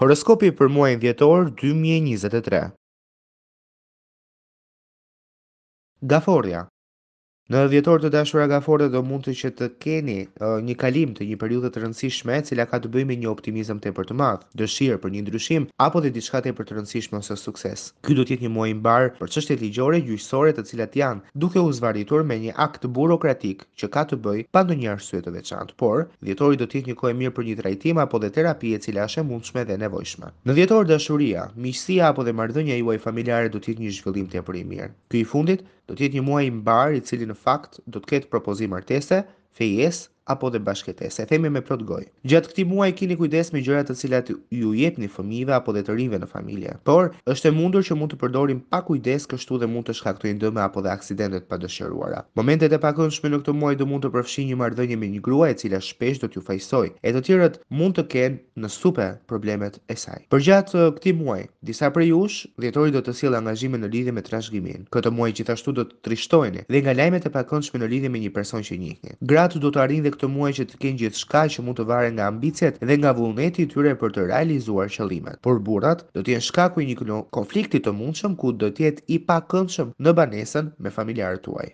Horoskopi për muajnë djetor 2023 Gaforia Në dhjetor të dashura gaforte do mund të që të keni uh, një kalim të një periudhe të rëndësishme, e cila ka të bëjë me një optimizëm tepër të madh, dëshirë për një ndryshim apo dhe diçka tepër të rëndësishme ose sukses. Ky do të jetë një muaj i mbar për çështjet ligjore, gjyqësore, të cilat janë duke u zvarritur me një akt burokratik që ka të bëjë pa ndonjë arsye të veçantë, por dhjetori do të jetë një kohë mirë për një trajtim apo dhe terapi e cila është e mundshme dhe nevojshme. Në dhjetor dashuria, miqësia apo dhe marrëdhënia juaj familjare do të jetë një zhvillim tepër i mirë. Ky i fundit do të jetë një muaj i mbar i cili në fakt do të ketë propozim martese fejes apo dhe bashkëtese. E themi me plot gojë. Gjatë këtij muaji keni kujdes me gjërat të cilat ju jepni fëmijëve apo dhe të rinve në familje. Por është e mundur që mund të përdorim pa kujdes kështu dhe mund të shkaktojnë dëme apo dhe aksidente pa dëshëruara. Momentet e pakëndshme në këtë muaj do mund të përfshijnë një marrëdhënie me një grua e cila shpesh do t'ju fajsoj, e të tjerët mund të kenë në supe problemet e saj. Përgjatë uh, këtij muaji, disa prej jush dhjetori do të sillë angazhime në lidhje me trashëgiminë. Këtë muaj gjithashtu do të trishtoheni dhe nga lajmet e pakëndshme në lidhje me një person që njihni. Gra atë do të arrinë dhe këtë muaj që të kenë gjithë shka që mund të vare nga ambicet dhe nga vullneti tyre për të realizuar qëllimet. Por burrat do të jenë shkaku i një konflikti të mundshëm ku do të jetë i pakëndshëm në banesën me familjarët tuaj.